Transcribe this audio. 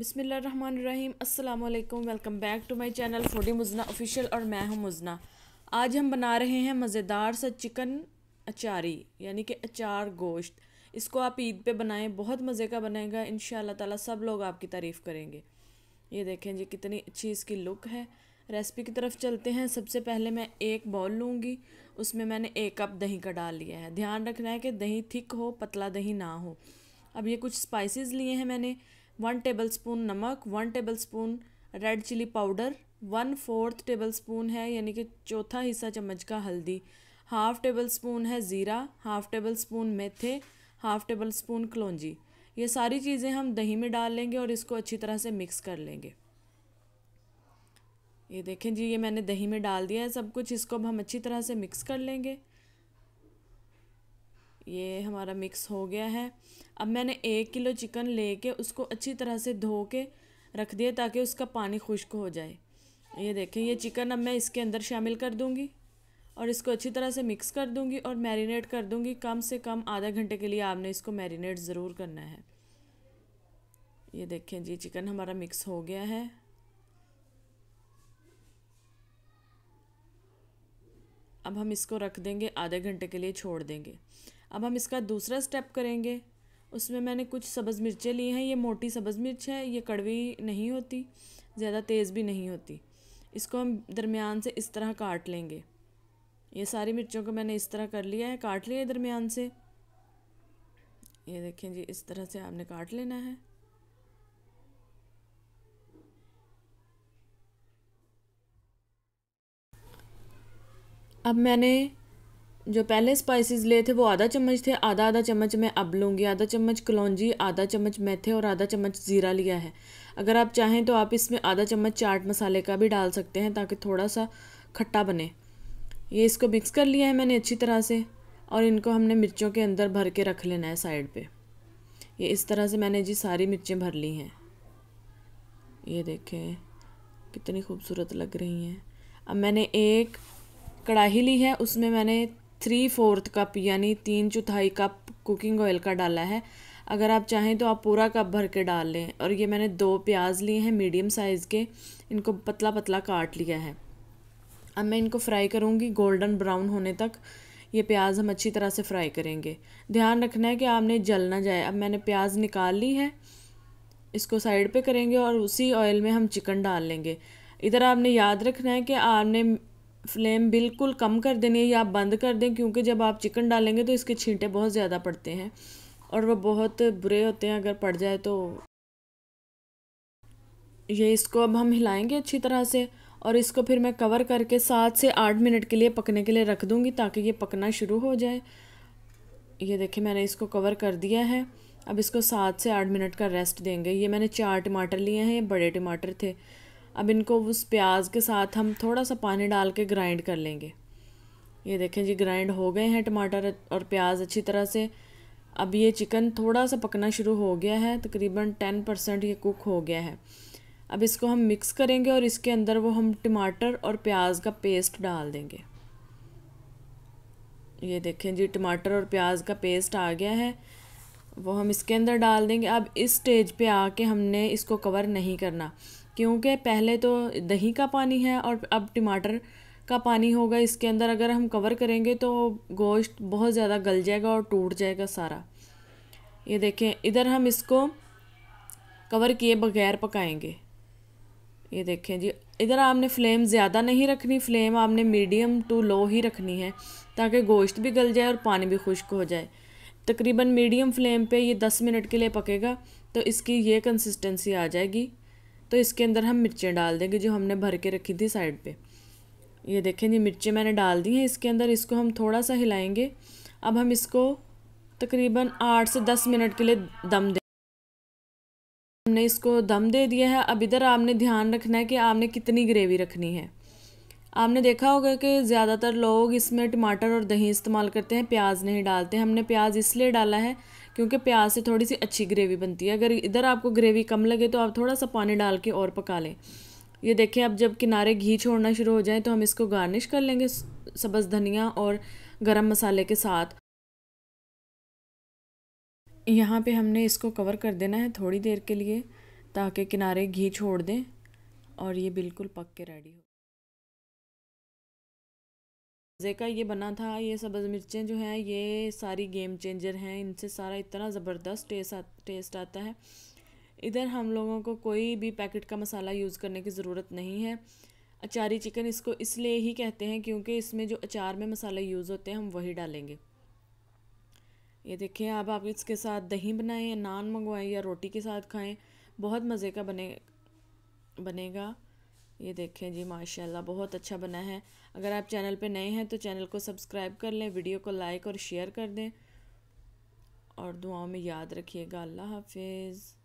बिसमीम् अल्लाम welcome back to my channel foodie Mujna official और मैं हूँ मुजना आज हम बना रहे हैं मज़ेदार सा चिकन अचारी यानी कि अचार गोश्त इसको आप ईद पे बनाएं बहुत मज़े का बनेगा इन ताला सब लोग आपकी तारीफ़ करेंगे ये देखें जी कितनी अच्छी इसकी लुक है रेसिपी की तरफ चलते हैं सबसे पहले मैं एक बॉल लूँगी उसमें मैंने एक कप दही का डाल लिया है ध्यान रखना है कि दही थिक हो पतला दही ना हो अब ये कुछ स्पाइसेस लिए हैं मैंने वन टेबल स्पून नमक one tablespoon red chili powder one fourth tablespoon है यानी कि चौथा हिस्सा चम्मच का हल्दी हाफ़ टेबल स्पून है ज़ीरा हाफ़ टेबल स्पून मेथे हाफ़ टेबल स्पून कलौजी ये सारी चीज़ें हम दही में डाल लेंगे और इसको अच्छी तरह से मिक्स कर लेंगे ये देखें जी ये मैंने दही में डाल दिया है सब कुछ इसको अब हम अच्छी तरह से मिक्स कर लेंगे ये हमारा मिक्स हो गया है अब मैंने एक किलो चिकन लेके उसको अच्छी तरह से धो के रख दिया ताकि उसका पानी खुश्क हो जाए ये देखें ये चिकन अब मैं इसके अंदर शामिल कर दूँगी और इसको अच्छी तरह से मिक्स कर दूँगी और मैरिनेट कर दूँगी कम से कम आधा घंटे के लिए आपने इसको मैरिनेट ज़रूर करना है ये देखें जी चिकन हमारा मिक्स हो गया है अब हम इसको रख देंगे आधे घंटे के लिए छोड़ देंगे अब हम इसका दूसरा स्टेप करेंगे उसमें मैंने कुछ सब्ज़ मिर्चें ली हैं ये मोटी सब्ज़ मिर्च है ये कड़वी नहीं होती ज़्यादा तेज़ भी नहीं होती इसको हम दरमियान से इस तरह काट लेंगे ये सारी मिर्चों को मैंने इस तरह कर लिया है काट लिया है दरमियान से ये देखें जी इस तरह से आपने काट लेना है अब मैंने जो पहले स्पाइसेस लिए थे वो आधा चम्मच थे आधा आधा चम्मच मैं अब लूँगी आधा चम्मच कलौजी आधा चम्मच मेथे और आधा चम्मच ज़ीरा लिया है अगर आप चाहें तो आप इसमें आधा चम्मच चाट मसाले का भी डाल सकते हैं ताकि थोड़ा सा खट्टा बने ये इसको मिक्स कर लिया है मैंने अच्छी तरह से और इनको हमने मिर्चों के अंदर भर के रख लेना है साइड पर ये इस तरह से मैंने जी सारी मिर्चें भर ली हैं ये देखें कितनी खूबसूरत लग रही हैं अब मैंने एक कढ़ाही ली है उसमें मैंने थ्री फोर्थ कप यानी तीन चौथाई कप कुकिंग ऑयल का डाला है अगर आप चाहें तो आप पूरा कप भर के डाल लें और ये मैंने दो प्याज लिए हैं मीडियम साइज़ के इनको पतला पतला काट लिया है अब मैं इनको फ्राई करूँगी गोल्डन ब्राउन होने तक ये प्याज हम अच्छी तरह से फ्राई करेंगे ध्यान रखना है कि आपने जल ना जाए अब मैंने प्याज निकाल ली है इसको साइड पे करेंगे और उसी ऑयल में हम चिकन डाल लेंगे इधर आपने याद रखना है कि आपने फ्लेम बिल्कुल कम कर देनी है या आप बंद कर दें क्योंकि जब आप चिकन डालेंगे तो इसके छींटे बहुत ज़्यादा पड़ते हैं और वो बहुत बुरे होते हैं अगर पड़ जाए तो ये इसको अब हम हिलाएंगे अच्छी तरह से और इसको फिर मैं कवर करके सात से आठ मिनट के लिए पकने के लिए रख दूँगी ताकि ये पकना शुरू हो जाए ये देखिए मैंने इसको कवर कर दिया है अब इसको सात से आठ मिनट का रेस्ट देंगे ये मैंने चार टमाटर लिए हैं ये बड़े टमाटर थे अब इनको उस प्याज के साथ हम थोड़ा सा पानी डाल के ग्राइंड कर लेंगे ये देखें जी ग्राइंड हो गए हैं टमाटर और प्याज अच्छी तरह से अब ये चिकन थोड़ा सा पकना शुरू हो गया है तकरीबन टेन परसेंट ये कुक हो गया है अब इसको हम मिक्स करेंगे और इसके अंदर वो हम टमाटर और प्याज का पेस्ट डाल देंगे ये देखें जी टमाटर और प्याज का पेस्ट आ गया है वो हम इसके अंदर डाल देंगे अब इस स्टेज पे आके हमने इसको कवर नहीं करना क्योंकि पहले तो दही का पानी है और अब टमाटर का पानी होगा इसके अंदर अगर हम कवर करेंगे तो गोश्त बहुत ज़्यादा गल जाएगा और टूट जाएगा सारा ये देखें इधर हम इसको कवर किए बगैर पकाएंगे ये देखें जी इधर आपने फ्लेम ज़्यादा नहीं रखनी फ्लेम आपने मीडियम टू लो ही रखनी है ताकि गोश्त भी गल जाए और पानी भी खुश्क हो जाए तकरीबन मीडियम फ्लेम पे ये दस मिनट के लिए पकेगा तो इसकी ये कंसिस्टेंसी आ जाएगी तो इसके अंदर हम मिर्चें डाल देंगे जो हमने भर के रखी थी साइड पे ये देखें जी मिर्चें मैंने डाल दी हैं इसके अंदर इसको हम थोड़ा सा हिलाएंगे अब हम इसको तकरीबन आठ से दस मिनट के लिए दम दे हमने इसको दम दे दिया है अब इधर आपने ध्यान रखना है कि आपने कितनी ग्रेवी रखनी है आपने देखा होगा कि ज़्यादातर लोग इसमें टमाटर और दही इस्तेमाल करते हैं प्याज नहीं डालते हमने प्याज इसलिए डाला है क्योंकि प्याज से थोड़ी सी अच्छी ग्रेवी बनती है अगर इधर आपको ग्रेवी कम लगे तो आप थोड़ा सा पानी डाल के और पका लें ये देखें अब जब किनारे घी छोड़ना शुरू हो जाए तो हम इसको गार्निश कर लेंगे सब्ज़ धनिया और गरम मसाले के साथ यहाँ पे हमने इसको कवर कर देना है थोड़ी देर के लिए ताकि किनारे घी छोड़ दें और ये बिल्कुल पक के रेडी हो जैका ये बना था ये सब्ज़ मिर्चें जो हैं ये सारी गेम चेंजर हैं इनसे सारा इतना ज़बरदस्त टेस्ट आ, टेस्ट आता है इधर हम लोगों को कोई भी पैकेट का मसाला यूज़ करने की ज़रूरत नहीं है अचारी चिकन इसको इसलिए ही कहते हैं क्योंकि इसमें जो अचार में मसाले यूज़ होते हैं हम वही डालेंगे ये देखिए अब आप इसके साथ दही बनाएं नान मंगवाएं या रोटी के साथ खाएं बहुत मज़े का बने बनेगा ये देखें जी माशाल्लाह बहुत अच्छा बना है अगर आप चैनल पे नए हैं तो चैनल को सब्सक्राइब कर लें वीडियो को लाइक और शेयर कर दें और दुआओं में याद रखिएगा अल्लाह हाफिज़